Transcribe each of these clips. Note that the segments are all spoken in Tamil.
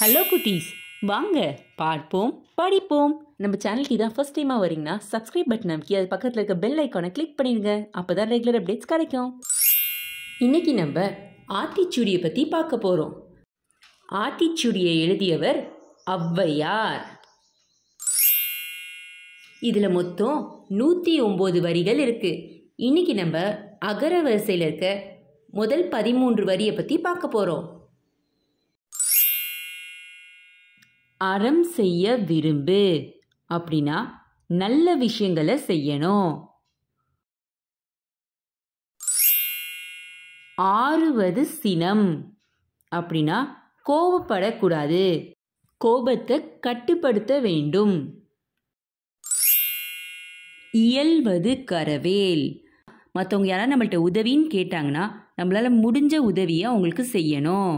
ஹலோ குட்டீஸ் வாங்க பார்ப்போம் படிப்போம் நம்ம சேனலுக்கு இதான் ஃபர்ஸ்ட் டைமாக வரீங்கன்னா சப்ஸ்கிரைப் பட்டன் அமைக்கி அது பக்கத்தில் இருக்க பெல் ஐக்கானை கிளிக் பண்ணிடுங்க அப்போ தான் ரெகுலர் அப்டேட்ஸ் கிடைக்கும் இன்றைக்கி நம்ம ஆத்திச்சூடியை பற்றி பார்க்க போகிறோம் ஆத்திச்சூடியை எழுதியவர் ஔவையார் இதில் மொத்தம் நூற்றி ஒம்பது வரிகள் இருக்குது இன்றைக்கி நம்ம அகர வரிசையில் இருக்க முதல் பதிமூன்று வரியை பற்றி பார்க்க போகிறோம் அறம் செய்ய விரும்பு அப்படின்னா நல்ல விஷயங்களை செய்யணும் ஆறுவது சினம் அப்படின்னா கோபப்படக்கூடாது கோபத்தை கட்டுப்படுத்த வேண்டும் இயல்வது கரவேல் மற்றவங்க யாராவது நம்மள்கிட்ட உதவின்னு கேட்டாங்கன்னா நம்மளால் முடிஞ்ச உதவியை அவங்களுக்கு செய்யணும்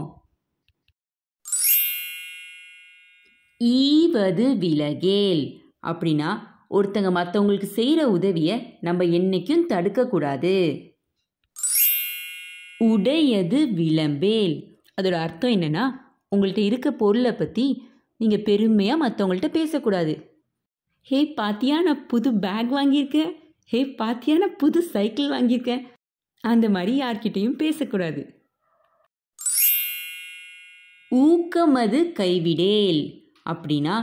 ஈவது விலகேல் அப்படின்னா ஒருத்தங்க மற்றவங்களுக்கு செய்கிற உதவியை நம்ம என்றைக்கும் தடுக்கக்கூடாது உடையது விளம்பேல் அதோட அர்த்தம் என்னென்னா உங்கள்கிட்ட இருக்க பொருளை பற்றி நீங்கள் பெருமையாக மற்றவங்கள்ட்ட பேசக்கூடாது ஹே பாத்தியா நான் புது பேக் வாங்கியிருக்கேன் ஹே பாத்தியா நான் புது சைக்கிள் வாங்கியிருக்கேன் அந்த மாதிரி யார்கிட்டையும் பேசக்கூடாது ஊக்கமது கைவிடேல் அப்படின்னா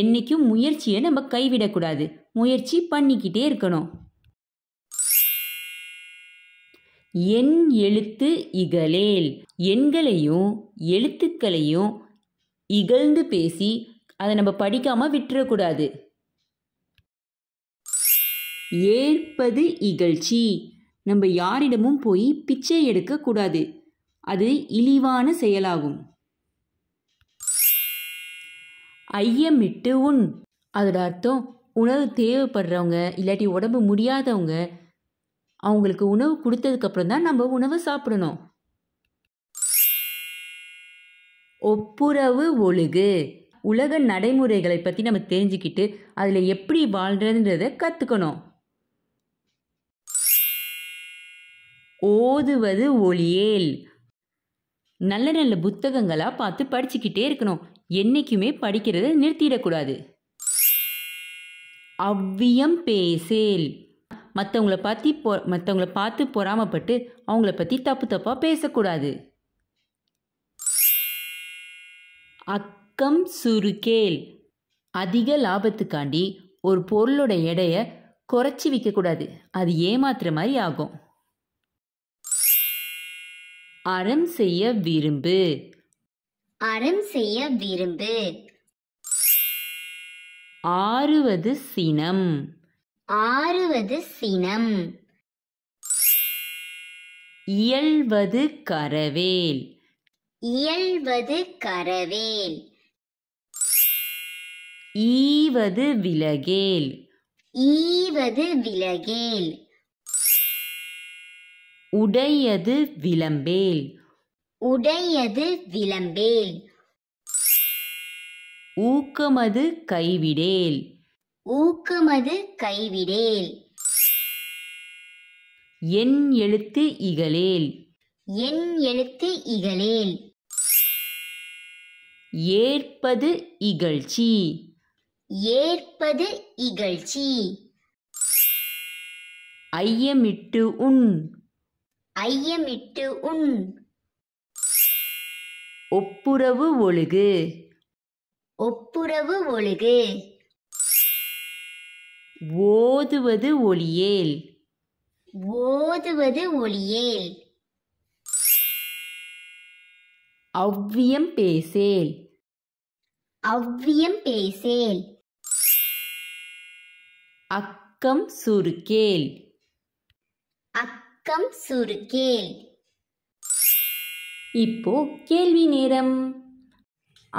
என்னைக்கும் முயற்சியை நம்ம கைவிடக்கூடாது முயற்சி பண்ணிக்கிட்டே இருக்கணும் எண் எழுத்து இகலேல் எண்களையும் எழுத்துக்களையும் இகழ்ந்து பேசி அதை நம்ம படிக்காமல் விட்டுறக்கூடாது ஏற்பது இகழ்ச்சி நம்ம யாரிடமும் போய் பிச்சை எடுக்கக்கூடாது அது இழிவான செயலாகும் ஐயமிட்டு உண் அதோட அர்த்தம் உணவு தேவைப்படுறவங்க இல்லாட்டி உடம்பு முடியாதவங்க அவங்களுக்கு உணவு கொடுத்ததுக்கப்புறம் தான் நம்ம உணவு சாப்பிடணும் ஒப்புரவு ஒழுகு உலக நடைமுறைகளை பற்றி நம்ம தெரிஞ்சுக்கிட்டு அதில் எப்படி வாழ்கிறதுன்றத கற்றுக்கணும் ஓதுவது ஒளியேல் நல்ல நல்ல புத்தகங்களாக பார்த்து படிச்சுக்கிட்டே இருக்கணும் என்றைக்குமே படிக்கிறத நிறுத்திடக்கூடாது அவ்வியம் பேசேல் மற்றவங்களை பற்றி பொ மற்றவங்களை பார்த்து பொறாமப்பட்டு அவங்கள பற்றி தப்பு தப்பாக பேசக்கூடாது அக்கம் சுருக்கேல் அதிக லாபத்துக்காண்டி ஒரு பொருளோட எடையை குறைச்சி விற்கக்கூடாது அது ஏமாத்துற மாதிரி ஆகும் அறம் செய்ய விரும்பு அறம் செய்ய விரும்பு ஆறுவது சினம் ஆறுவது சினம் இயல்வது கரவேல் இயல்வது கரவேல் ஈவது விலகேல் ஈவது விலகேல் உடையது விளம்பேல் உடையது விளம்பேல் ஊக்கமது கைவிடேல் ஊக்கமது கைவிடேல் என் எழுத்து இகழேல் என் எழுத்து இகலேல் ஏற்பது இகழ்ச்சி ஏற்பது இகழ்ச்சி ஐயமிட்டு உன் ஐயமிட்டு உண் ஒப்புரவு ஒழுகு ஒப்புரவு ஒழுகு ஓதுவது ஒளியேல் ஓதுவது ஒளியேல் அவ்வியம் பேசேல் அவ்வியம் பேசேல் அக்கம் சுருக்கேல் அக் வணக்கம் சுருக்கேல் இப்போ கேள்வி நேரம்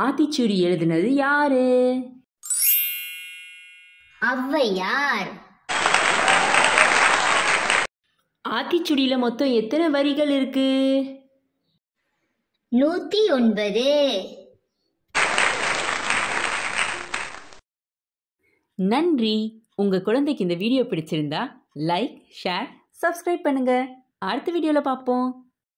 ஆத்திச்சூடி எழுதினது யாரு அவ்வையார் ஆத்திச்சுடியில மொத்தம் எத்தனை வரிகள் இருக்கு நூத்தி ஒன்பது நன்றி உங்க குழந்தைக்கு இந்த வீடியோ பிடிச்சிருந்தா லைக் ஷேர் சப்ஸ்கிரைப் பண்ணுங்கள் அடுத்த வீடியோவில் பார்ப்போம்